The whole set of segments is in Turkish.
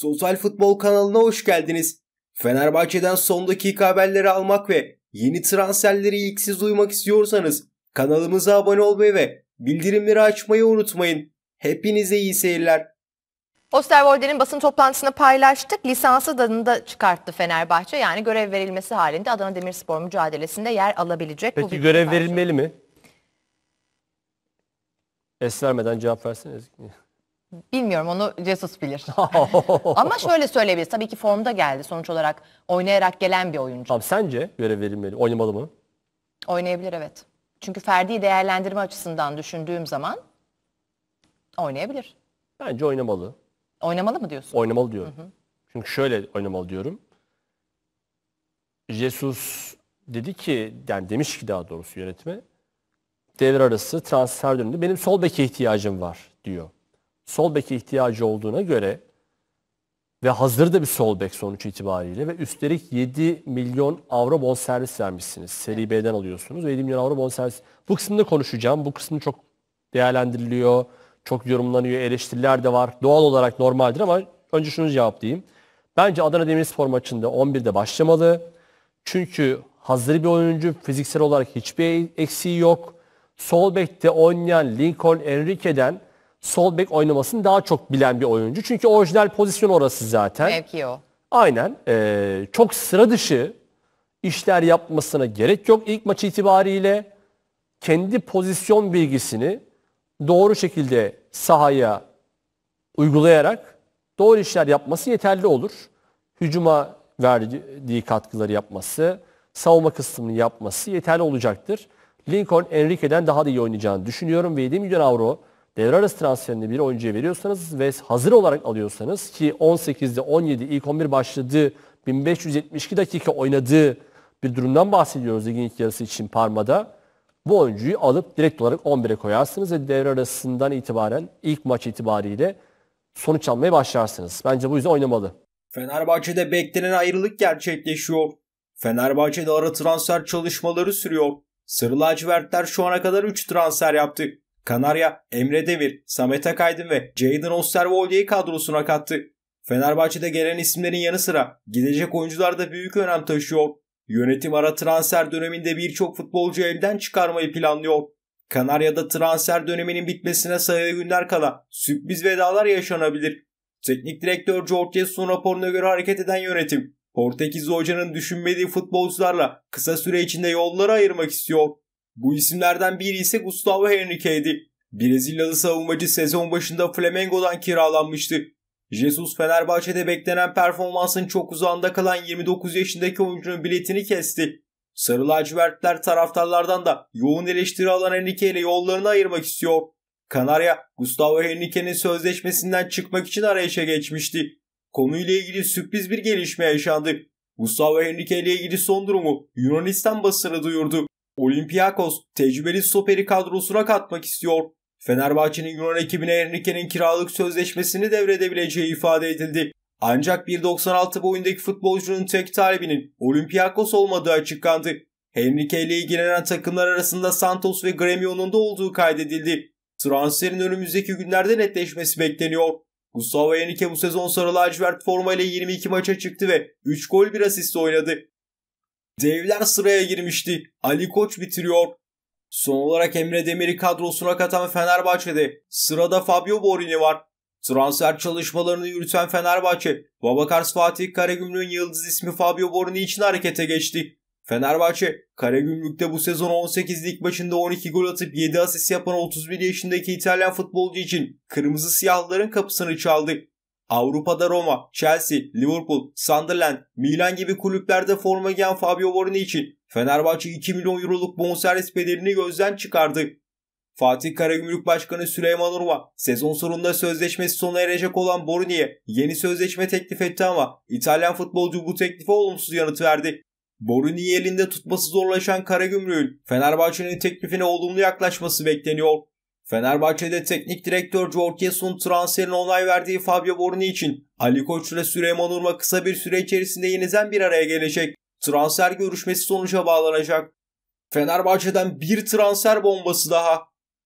Total Futbol kanalına hoş geldiniz. Fenerbahçe'den son dakika haberleri almak ve yeni transferleri ilk siz duymak istiyorsanız kanalımıza abone olmayı ve bildirimleri açmayı unutmayın. Hepinize iyi seyirler. Osterwolder'in basın toplantısını paylaştık. Lisansı da çıkarttı Fenerbahçe. Yani görev verilmesi halinde Adana Demirspor mücadelesinde yer alabilecek. Peki Bu görev verilmeli mi? Es vermeden cevap verseniz. Bilmiyorum onu Jesus bilir. Ama şöyle söyleyebiliriz. Tabii ki formda geldi sonuç olarak. Oynayarak gelen bir oyuncu. Abi sence görev verilmeli, oynamalı mı? Oynayabilir evet. Çünkü Ferdi'yi değerlendirme açısından düşündüğüm zaman oynayabilir. Bence oynamalı. Oynamalı mı diyorsun? Oynamalı diyorum. Hı hı. Çünkü şöyle oynamalı diyorum. Jesus dedi ki, yani demiş ki daha doğrusu yönetme devre arası transfer döneminde benim sol beke ihtiyacım var diyor sol bek ihtiyacı olduğuna göre ve hazır da bir sol bek sonuç itibariyle ve üstelik 7 milyon avro bon servis vermişsiniz. Seri B'den alıyorsunuz. 7 milyon avro bon servis. Bu kısmını konuşacağım. Bu kısmı çok değerlendiriliyor. Çok yorumlanıyor. Eleştiriler de var. Doğal olarak normaldir ama önce şunu cevaplayayım. Bence Adana Demirspor maçında 11'de başlamalı. Çünkü hazır bir oyuncu. Fiziksel olarak hiçbir eksiği yok. Sol bekte oynayan Lincoln Enrique'den sol bek oynamasını daha çok bilen bir oyuncu. Çünkü orijinal pozisyon orası zaten. Mevki o. Aynen. E, çok sıra dışı işler yapmasına gerek yok. İlk maç itibariyle kendi pozisyon bilgisini doğru şekilde sahaya uygulayarak doğru işler yapması yeterli olur. Hücuma verdiği katkıları yapması, savunma kısmını yapması yeterli olacaktır. Lincoln Enrique'den daha da iyi oynayacağını düşünüyorum ve 7 milyon avro devre arası transferini bir oyuncuya veriyorsanız ve hazır olarak alıyorsanız ki 18'de 17 ilk 11 başladığı 1572 dakika oynadığı bir durumdan bahsediyoruz ligin ilk yarısı için Parma'da. Bu oyuncuyu alıp direkt olarak 11'e koyarsınız ve devre arasından itibaren ilk maç itibariyle sonuç almaya başlarsınız. Bence bu yüzden oynamalı. Fenerbahçe'de beklenen ayrılık gerçekleşiyor. Fenerbahçe'de ara transfer çalışmaları sürüyor. Sarı lacivertler şu ana kadar 3 transfer yaptı. Kanarya, Emre Demir, Samet Akaydın ve Jadon Osterwolde'yi kadrosuna kattı. Fenerbahçe'de gelen isimlerin yanı sıra gidecek oyuncular da büyük önem taşıyor. Yönetim ara transfer döneminde birçok futbolcu elden çıkarmayı planlıyor. Kanarya'da transfer döneminin bitmesine sayılı günler kala sürpriz vedalar yaşanabilir. Teknik direktör George Jesus'un raporuna göre hareket eden yönetim, Portekizli hocanın düşünmediği futbolcularla kısa süre içinde yolları ayırmak istiyor. Bu isimlerden biri ise Gustavo Henrique'ydi. Brezilyalı savunmacı sezon başında Flamengo'dan kiralanmıştı. Jesus Fenerbahçe'de beklenen performansın çok uzağında kalan 29 yaşındaki oyuncunun biletini kesti. Sarı lacivertler taraftarlardan da yoğun eleştiri alan Henrique ile yollarını ayırmak istiyor. Kanarya, Gustavo Henrique'nin sözleşmesinden çıkmak için arayışa geçmişti. Konuyla ilgili sürpriz bir gelişme yaşandı. Gustavo Henrique ile ilgili son durumu Yunanistan basını duyurdu. Olympiakos tecrübeli stoperi kadrosuna katmak istiyor. Fenerbahçe'nin Yunan ekibine Henrique'nin kiralık sözleşmesini devredebileceği ifade edildi. Ancak 1.96 boyundaki futbolcunun tek talebinin Olympiakos olmadığı açıklandı. Henrique ile ilgilenen takımlar arasında Santos ve Gremio'nun da olduğu kaydedildi. Transferin önümüzdeki günlerde netleşmesi bekleniyor. Gustavo Henrique bu sezon sarı lacivert formayla 22 maça çıktı ve 3 gol 1 asist oynadı. Devler sıraya girmişti. Ali Koç bitiriyor. Son olarak Emre Demir'i kadrosuna katan Fenerbahçe'de sırada Fabio Borini var. Transfer çalışmalarını yürüten Fenerbahçe, Babakars Fatih Karagümrük'ün yıldız ismi Fabio Borini için harekete geçti. Fenerbahçe, Karagümrük'te bu sezon 18 lig başında 12 gol atıp 7 asist yapan 31 yaşındaki İtalyan futbolcu için kırmızı siyahların kapısını çaldı. Avrupa'da Roma, Chelsea, Liverpool, Sunderland, Milan gibi kulüplerde forma giyen Fabio Borini için Fenerbahçe 2 milyon euroluk bonservis bedelini gözden çıkardı. Fatih Karagümrük Başkanı Süleyman Urma sezon sonunda sözleşmesi sona erecek olan Borini'ye yeni sözleşme teklif etti ama İtalyan futbolcu bu teklife olumsuz yanıt verdi. Borini'yi elinde tutması zorlaşan Karagümrük'ün Fenerbahçe'nin teklifine olumlu yaklaşması bekleniyor. Fenerbahçe'de teknik direktör Jorges'un transferine onay verdiği Fabio Borini için Ali Koç ile Süleyman Urma kısa bir süre içerisinde yeniden bir araya gelecek. Transfer görüşmesi sonuca bağlanacak. Fenerbahçe'den bir transfer bombası daha.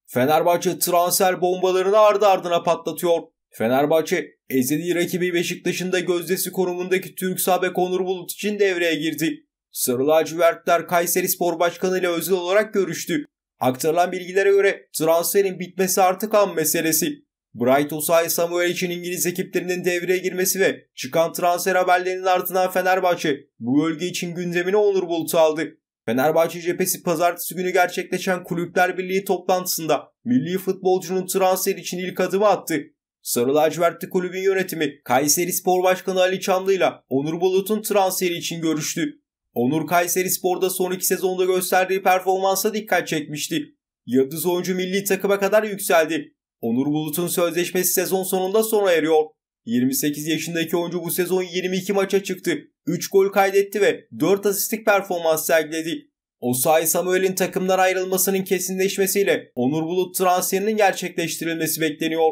Fenerbahçe transfer bombalarını ardı ardına patlatıyor. Fenerbahçe ezeli rakibi Beşiktaş'ın da gözdesi konumundaki Türk Sabe Konur Bulut için devreye girdi. Sarı lacivertler Kayseri Spor Başkanı ile özel olarak görüştü. Aktarılan bilgilere göre transferin bitmesi artık an meselesi. Bright Osay Samuel için İngiliz ekiplerinin devreye girmesi ve çıkan transfer haberlerinin ardından Fenerbahçe bu bölge için gündemine Onur Bulut'u aldı. Fenerbahçe cephesi pazartesi günü gerçekleşen Kulüpler Birliği toplantısında milli futbolcunun transfer için ilk adımı attı. Sarı lacivertli kulübün yönetimi Kayseri Spor Başkanı Ali ile Onur Bulut'un transferi için görüştü. Onur Kayseri Spor'da son iki sezonda gösterdiği performansa dikkat çekmişti. Yıldız oyuncu milli takıma kadar yükseldi. Onur Bulut'un sözleşmesi sezon sonunda sona eriyor. 28 yaşındaki oyuncu bu sezon 22 maça çıktı. 3 gol kaydetti ve 4 asistlik performans sergiledi. Osay Samuel'in takımdan ayrılmasının kesinleşmesiyle Onur Bulut transferinin gerçekleştirilmesi bekleniyor.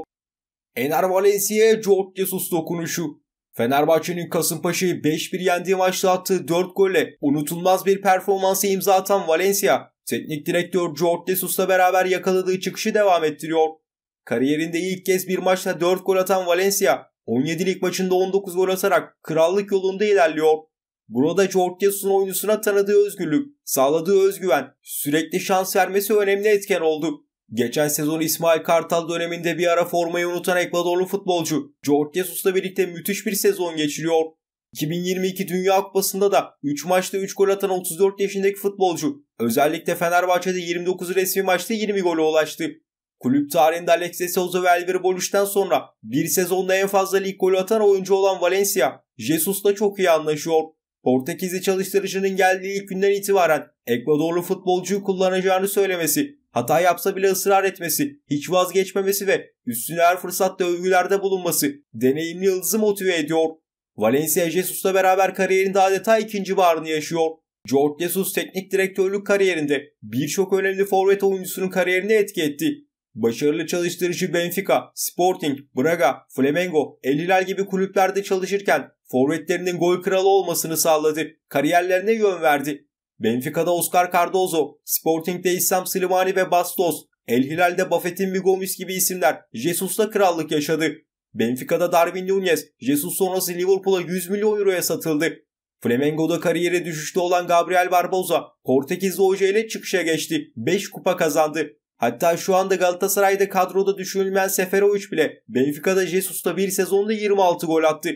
Ener Valencia'ya George Jesus dokunuşu Fenerbahçe'nin Kasımpaşa'yı 5-1 yendiği maçta attığı 4 golle unutulmaz bir performansı imza atan Valencia, teknik direktör George Jesus'la beraber yakaladığı çıkışı devam ettiriyor. Kariyerinde ilk kez bir maçta 4 gol atan Valencia, 17 maçında 19 gol atarak krallık yolunda ilerliyor. Burada George Jesus'un oyuncusuna tanıdığı özgürlük, sağladığı özgüven, sürekli şans vermesi önemli etken oldu. Geçen sezon İsmail Kartal döneminde bir ara formayı unutan Ekvadorlu futbolcu Jorge Jesus'la birlikte müthiş bir sezon geçiriyor. 2022 Dünya Kupası'nda da 3 maçta 3 gol atan 34 yaşındaki futbolcu özellikle Fenerbahçe'de 29 resmi maçta 20 gole ulaştı. Kulüp tarihinde Alexis de Souza ve Elver Boluş'tan sonra bir sezonda en fazla lig golü atan oyuncu olan Valencia, Jesus'la çok iyi anlaşıyor. Portekizli çalıştırıcının geldiği ilk günden itibaren Ekvadorlu futbolcuyu kullanacağını söylemesi hata yapsa bile ısrar etmesi, hiç vazgeçmemesi ve üstüne her fırsatta övgülerde bulunması deneyimli yıldızı motive ediyor. Valencia Jesus'la beraber kariyerinde adeta ikinci bağrını yaşıyor. George Jesus teknik direktörlük kariyerinde birçok önemli forvet oyuncusunun kariyerini etki etti. Başarılı çalıştırıcı Benfica, Sporting, Braga, Flamengo, El Hilal gibi kulüplerde çalışırken forvetlerinin gol kralı olmasını sağladı, kariyerlerine yön verdi Benfica'da Oscar Cardozo, Sporting'de İslam Slimani ve Bastos, El Hilal'de Buffett'in Migomis gibi isimler Jesus'la krallık yaşadı. Benfica'da Darwin Nunez, Jesus sonrası Liverpool'a 100 milyon euroya satıldı. Flamengo'da kariyere düşüşte olan Gabriel Barbosa, Portekizli hoca ile çıkışa geçti. 5 kupa kazandı. Hatta şu anda Galatasaray'da kadroda düşünülmeyen Seferovic bile Benfica'da Jesus'ta bir sezonda 26 gol attı.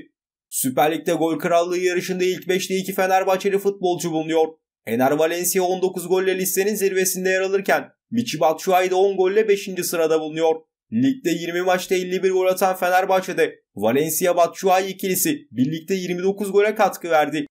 Süper Lig'de gol krallığı yarışında ilk 5'te 2 Fenerbahçeli futbolcu bulunuyor. Ener Valencia 19 golle listenin zirvesinde yer alırken Michy Batshuayi de 10 golle 5. sırada bulunuyor. Ligde 20 maçta 51 gol atan Fenerbahçe'de Valencia Batshuayi ikilisi birlikte 29 gole katkı verdi.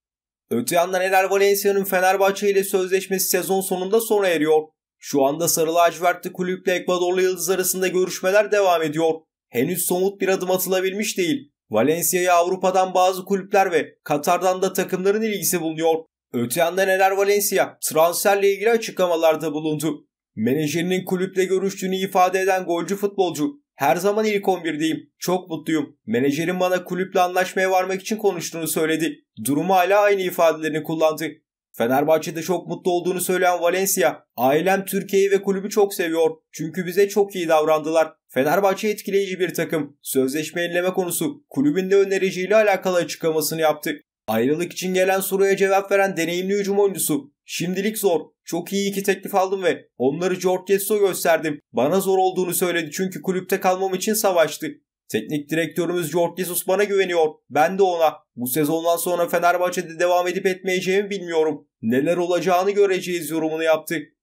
Öte yandan Ener Valencia'nın Fenerbahçe ile sözleşmesi sezon sonunda sona eriyor. Şu anda Sarı Lacivertli kulüple Ekvadorlu Yıldız arasında görüşmeler devam ediyor. Henüz somut bir adım atılabilmiş değil. Valencia'ya Avrupa'dan bazı kulüpler ve Katar'dan da takımların ilgisi bulunuyor. Öte yandan Ener Valencia transferle ilgili açıklamalarda bulundu. Menajerinin kulüple görüştüğünü ifade eden golcü futbolcu her zaman ilk 11'deyim. Çok mutluyum. Menajerim bana kulüple anlaşmaya varmak için konuştuğunu söyledi. Durumu hala aynı ifadelerini kullandı. Fenerbahçe'de çok mutlu olduğunu söyleyen Valencia, ailem Türkiye'yi ve kulübü çok seviyor. Çünkü bize çok iyi davrandılar. Fenerbahçe etkileyici bir takım. Sözleşme yenileme konusu kulübün de önericiyle alakalı açıklamasını yaptı. Ayrılık için gelen soruya cevap veren deneyimli hücum oyuncusu. Şimdilik zor. Çok iyi iki teklif aldım ve onları George Jesus'a gösterdim. Bana zor olduğunu söyledi çünkü kulüpte kalmam için savaştı. Teknik direktörümüz George Jesus bana güveniyor. Ben de ona. Bu sezondan sonra Fenerbahçe'de devam edip etmeyeceğimi bilmiyorum. Neler olacağını göreceğiz yorumunu yaptı.